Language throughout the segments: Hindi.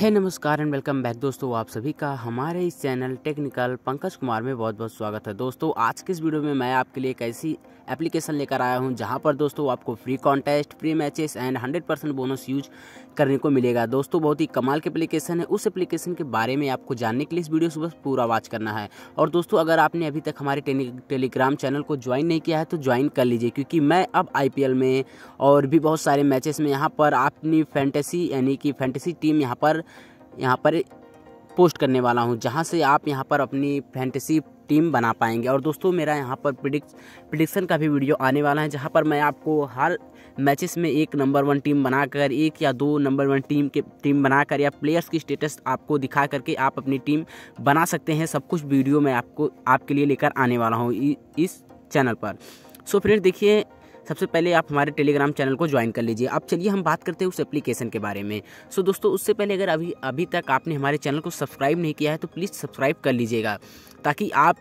है नमस्कार एंड वेलकम बैक दोस्तों आप सभी का हमारे इस चैनल टेक्निकल पंकज कुमार में बहुत बहुत स्वागत है दोस्तों आज के इस वीडियो में मैं आपके लिए एक ऐसी एप्लीकेशन लेकर आया हूं जहां पर दोस्तों आपको free contest free matches and 100 percent bonus use करने को मिलेगा दोस्तों बहुत ही कमाल की एप्लीकेशन है उस एप्लीकेशन के बारे में आपको जानने के लिए इस वीडियो से बस पूरा वॉच करना है और दोस्तों अगर आपने अभी तक हमारे टेलीग्राम चैनल को ज्वाइन नहीं किया है तो ज्वाइन कर लीजिए क्योंकि मैं अब आई में और भी बहुत सारे मैचेस में यहाँ पर अपनी फैंटेसी यानी कि फैंटेसी टीम यहाँ पर यहाँ पर पोस्ट करने वाला हूँ जहाँ से आप यहाँ पर अपनी फैंटेसी टीम बना पाएंगे और दोस्तों मेरा यहाँ पर प्रिडिक्स प्रिडिक्शन का भी वीडियो आने वाला है जहाँ पर मैं आपको हर मैचेस में एक नंबर वन टीम बनाकर एक या दो नंबर वन टीम के टीम बनाकर या प्लेयर्स की स्टेटस आपको दिखा करके आप अपनी टीम बना सकते हैं सब कुछ वीडियो मैं आपको आपके लिए लेकर आने वाला हूँ इस चैनल पर सो फ्रेंड देखिए सबसे पहले आप हमारे टेलीग्राम चैनल को ज्वाइन कर लीजिए अब चलिए हम बात करते हैं उस एप्लीकेशन के बारे में सो दोस्तों उससे पहले अगर अभी अभी तक आपने हमारे चैनल को सब्सक्राइब नहीं किया है तो प्लीज़ सब्सक्राइब कर लीजिएगा ताकि आप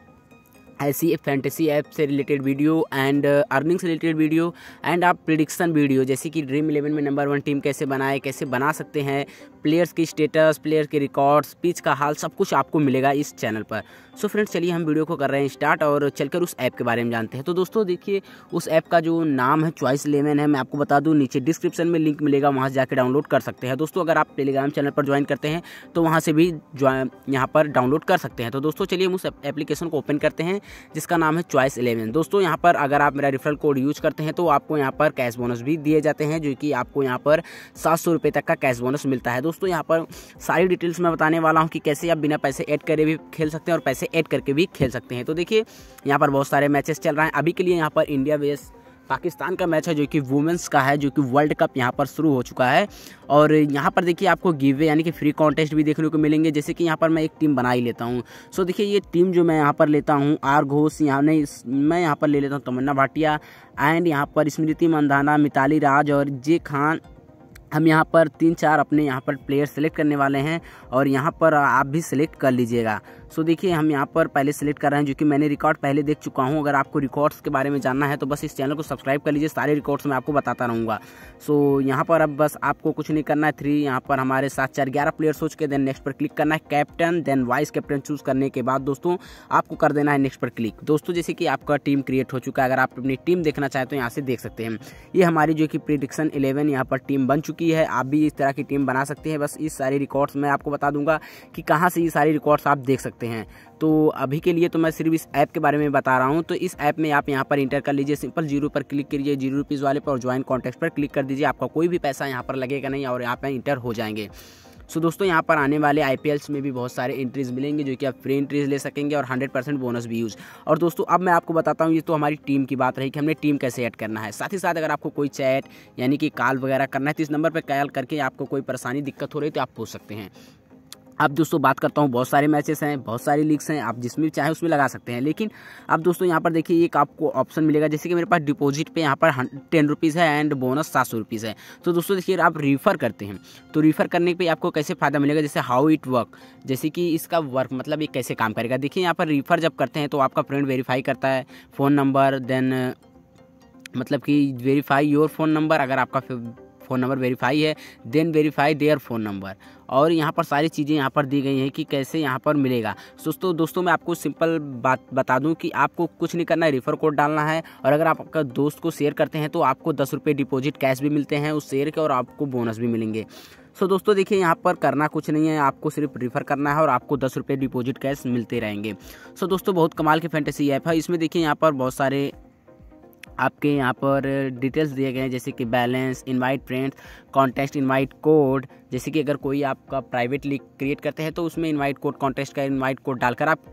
ऐसी फैंटेसी ऐप से रिलेटेड वीडियो एंड अर्निंग से रिलेटेड वीडियो एंड आप प्रिडिक्शन वीडियो जैसे कि ड्रीम इलेवन में नंबर वन टीम कैसे बनाए कैसे बना सकते हैं प्लेयर्स की स्टेटस प्लेयर के रिकॉर्ड्स पिच का हाल सब कुछ आपको मिलेगा इस चैनल पर सो फ्रेंड्स चलिए हम वीडियो को कर रहे हैं स्टार्ट और चलकर उस ऐप के बारे में जानते हैं तो दोस्तों देखिए उस ऐप का जो नाम है चॉइस लेवन है मैं आपको बता दूँ नीचे डिस्क्रिप्शन में लिंक मिलेगा वहाँ से जाकर डाउनलोड कर सकते हैं दोस्तों अगर आप टेलीग्राम चैनल पर ज्वाइन करते हैं तो वहाँ से भी ज्वाइन यहाँ पर डाउनलोड कर सकते हैं तो दोस्तों चलिए हम उस एप्लीकेशन को ओपन करते हैं जिसका नाम है चॉइस इलेवन दोस्तों यहाँ पर अगर आप मेरा रिफरल कोड यूज करते हैं तो आपको यहाँ पर कैश बोनस भी दिए जाते हैं जो कि आपको यहाँ पर सात सौ रुपये तक का कैश बोनस मिलता है दोस्तों यहाँ पर सारी डिटेल्स मैं बताने वाला हूँ कि कैसे आप बिना पैसे ऐड करे भी खेल सकते हैं और पैसे इसे ऐड करके भी खेल सकते हैं तो देखिए यहाँ पर बहुत सारे मैचेस चल रहे हैं अभी के लिए यहाँ पर इंडिया वेस पाकिस्तान का मैच है जो कि वुमेंस का है जो कि वर्ल्ड कप यहाँ पर शुरू हो चुका है और यहाँ पर देखिए आपको गिवे यानी कि फ्री कॉन्टेस्ट भी देखने को मिलेंगे जैसे कि यहाँ पर मैं एक टीम बना ही लेता हूँ सो देखिए ये टीम जो मैं यहाँ पर लेता हूँ आर घोष यहाँ मैं यहाँ पर ले लेता हूँ तमन्ना भाटिया एंड यहाँ पर स्मृति मंदाना मिताली राज और जे खान हम यहाँ पर तीन चार अपने यहाँ पर प्लेयर सेलेक्ट करने वाले हैं और यहाँ पर आप भी सिलेक्ट कर लीजिएगा सो देखिए हम यहाँ पर पहले सेलेक्ट कर रहे हैं जो कि मैंने रिकॉर्ड पहले देख चुका हूँ अगर आपको रिकॉर्ड्स के बारे में जानना है तो बस इस चैनल को सब्सक्राइब कर लीजिए सारे रिकॉर्ड्स मैं आपको बताता रहूँगा सो यहाँ पर अब बस आपको कुछ नहीं करना है थ्री यहाँ पर हमारे साथ चार ग्यारह प्लेयर सोच के देन नेक्स्ट पर क्लिक करना है captain then vice captain choose करने के बाद दोस्तों आपको कर देना है नेक्स्ट पर क्लिक दोस्तों जैसे कि आपका टीम क्रिएट हो चुका है अगर आप अपनी टीम देखना चाहें तो यहाँ से देख सकते हैं ये हमारी जो कि प्रिडिक्शन इलेवन यहाँ पर टीम बन चुकी चुकी है आप भी इस तरह की टीम बना सकते हैं बस इस सारी रिकॉर्ड्स मैं आपको बता दूंगा कि कहाँ से ये सारी रिकॉर्ड्स आप देख सकते हैं तो अभी के लिए तो मैं सिर्फ इस ऐप के बारे में बता रहा हूँ तो इस ऐप में आप यहाँ पर इंटर कर लीजिए सिंपल जीरो पर क्लिक करिए जीरो रुपीज़ वाले पर और ज्वाइन कॉन्टैक्ट पर क्लिक कर दीजिए आपका कोई भी पैसा यहाँ पर लगेगा नहीं और यहाँ पर इंटर हो जाएंगे सो दोस्तों यहाँ पर आने वाले आई में भी बहुत सारे एंट्रीज मिलेंगे जो कि आप फ्री एंट्रीज ले सकेंगे और हंड्रेड बोनस भी यूज़ और दोस्तों अब मैं आपको बताता हूँ ये तो हमारी टीम की बात रही कि हमने टीम कैसे ऐड करना है साथ ही साथ अगर आपको कोई चैट यानी कि कॉल वगैरह करना है तो इस नंबर पर कॉल करके आपको कोई परेशानी दिक्कत हो रही है तो आप पूछ सकते हैं अब दोस्तों बात करता हूँ बहुत सारे मैचेस हैं बहुत सारी लीग्स हैं आप जिसमें चाहे उसमें लगा सकते हैं लेकिन अब दोस्तों यहाँ पर देखिए एक आपको ऑप्शन मिलेगा जैसे कि मेरे पास डिपॉजिट पे यहाँ पर टेन रुपीज़ है एंड बोनस सात सौ रुपीज़ है तो दोस्तों देखिए आप रिफ़र करते हैं तो रिफ़र करने पर आपको कैसे फ़ायदा मिलेगा जैसे हाउ इट वर्क जैसे कि इसका वर्क मतलब ये कैसे काम करेगा देखिए यहाँ पर रिफ़र जब करते हैं तो आपका फ्रेंड वेरीफाई करता है फ़ोन नंबर देन मतलब कि वेरीफाई योर फ़ोन नंबर अगर आपका फ़ोन नंबर वेरीफाई है then verify their phone number और यहाँ पर सारी चीज़ें यहाँ पर दी गई हैं कि कैसे यहाँ पर मिलेगा दोस्तों दोस्तों मैं आपको सिंपल बात बता दूँ कि आपको कुछ नहीं करना है रेफर कोड डालना है और अगर आप आपका दोस्त को शेयर करते हैं तो आपको दस रुपये डिपोज़िट कैश भी मिलते हैं उस शेयर के और आपको बोनस भी मिलेंगे सो दोस्तों देखिए यहाँ पर करना कुछ नहीं है आपको सिर्फ रिफ़र करना है और आपको दस रुपये डिपोज़िट कैश मिलते रहेंगे सो दोस्तों बहुत कमाल की फैंटेसी ऐप है इसमें देखिए यहाँ पर बहुत सारे आपके यहाँ पर डिटेल्स दिए गए हैं जैसे कि balance invite friends contest invite code जैसे कि अगर कोई आपका प्राइवेट लिंक क्रिएट करते हैं तो उसमें इनवाइट कोड कॉन्टेस्ट का इनवाइट कोड डालकर आप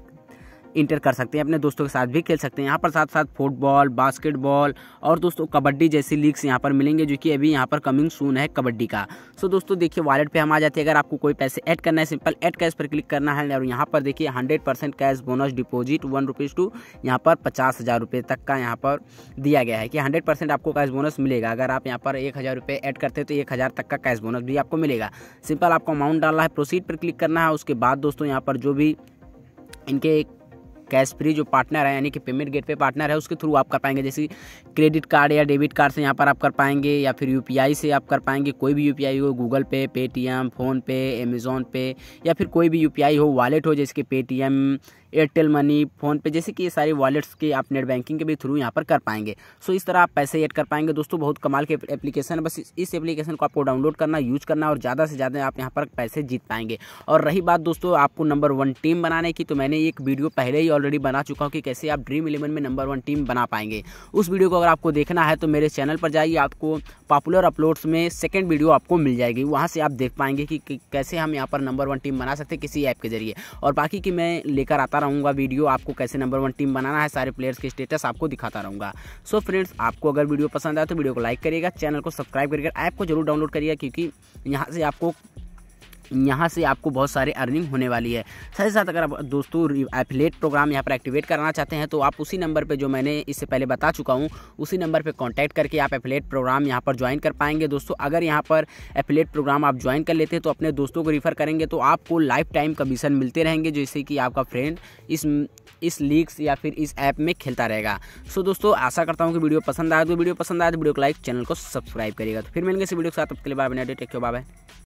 इंटर कर सकते हैं अपने दोस्तों के साथ भी खेल सकते हैं यहाँ पर साथ साथ फुटबॉल बास्केटबॉल और दोस्तों कबड्डी जैसी लीग्स यहाँ पर मिलेंगे जो कि अभी यहाँ पर कमिंग सून है कबड्डी का सो दोस्तों देखिए वॉलेट पर हम आ जाते हैं अगर आपको कोई पैसे ऐड करना है सिंपल ऐड कैश पर क्लिक करना है और यहाँ पर देखिए hundred cash bonus deposit one rupees two यहाँ पर पचास हज़ार रुपये तक का यहाँ पर दिया गया है कि हंड्रेड परसेंट आपको कैश बोनस मिलेगा अगर आप यहाँ पर एक हज़ार रुपये ऐड करते हैं तो एक हज़ार तक का कैश बोनस भी आपको मिलेगा सिंपल आपको अमाउंट डालना है प्रोसीड पर क्लिक करना है उसके बाद दोस्तों यहाँ पर जो भी इनके कैश फ्री जो पार्टनर है यानी कि पेमेंट गेट पे पार्टनर है उसके थ्रू आप कर पाएंगे जैसे क्रेडिट कार्ड या डेबिट कार्ड से यहाँ पर आप कर पाएंगे या फिर यू से आप कर पाएंगे कोई भी यू हो गूगल पे पेटीएम फ़ोनपे अमेज़ोन पे या फिर कोई भी यू हो वॉलेट हो जैसे कि पेटीएम एयरटेल मनी फ़ोनपे जैसे कि ये सारी वॉलेट्स के आप नेट बैंकिंग के भी थ्रू यहाँ पर कर पाएंगे सो इस तरह आप पैसे ऐड कर पाएंगे दोस्तों बहुत कमाल के एप्लीकेशन है बस इस एप्लीकेशन को आपको डाउनलोड करना यूज करना और ज़्यादा से ज़्यादा आप यहाँ पर पैसे जीत पाएंगे और रही बात दोस्तों आपको नंबर वन टीम बनाने की तो मैंने एक वीडियो पहले ही ऑलरेडी बना चुका हूँ कि कैसे आप ड्रीम इलेवन में नंबर वन टीम बना पाएंगे उस वीडियो को अगर आपको देखना है तो मेरे चैनल पर जाइए आपको पॉपुलर अपलोड्स में सेकेंड वीडियो आपको मिल जाएगी वहाँ से आप देख पाएंगे कि कैसे हम यहाँ पर नंबर वन टीम बना सकते हैं किसी ऐप के जरिए और बाकी की मैं लेकर आता रहूँगा वीडियो आपको कैसे नंबर वन टीम बनाना है सारे प्लेयर्स के स्टेटस आपको दिखाता रहूँगा सो फ्रेंड्स आपको अगर वीडियो पसंद आए तो वीडियो को लाइक करिएगा चैनल को सब्सक्राइब करिएगा ऐप को जरूर डाउनलोड करिएगा क्योंकि यहाँ से आपको यहाँ से आपको बहुत सारी अर्निंग होने वाली है साथ ही साथ अगर आप दोस्तों एफिलेट प्रोग्राम यहाँ पर एक्टिवेट करना चाहते हैं तो आप उसी नंबर पर जो मैंने इससे पहले बता चुका हूँ उसी नंबर पर कॉन्टैक्ट करके आप एफिलेट प्रोग्राम यहाँ पर ज्वाइन कर पाएंगे दोस्तों अगर यहाँ पर एफिलेट प्रोग्राम आप ज्वाइन कर लेते हैं तो अपने दोस्तों को रिफ़र करेंगे तो आपको लाइफ टाइम कमीशन मिलते रहेंगे जैसे कि आपका फ्रेंड इस इस लीग्स या फिर इस ऐप में खेलता रहेगा सो दोस्तों आशा करता हूँ कि वीडियो पसंद आया तो वीडियो पसंद आया तो वीडियो को लाइक चैनल को सब्सक्राइब करिएगा तो फिर मिलेंगे इस वीडियो के साथ आपके लिए बाबा बाय टेक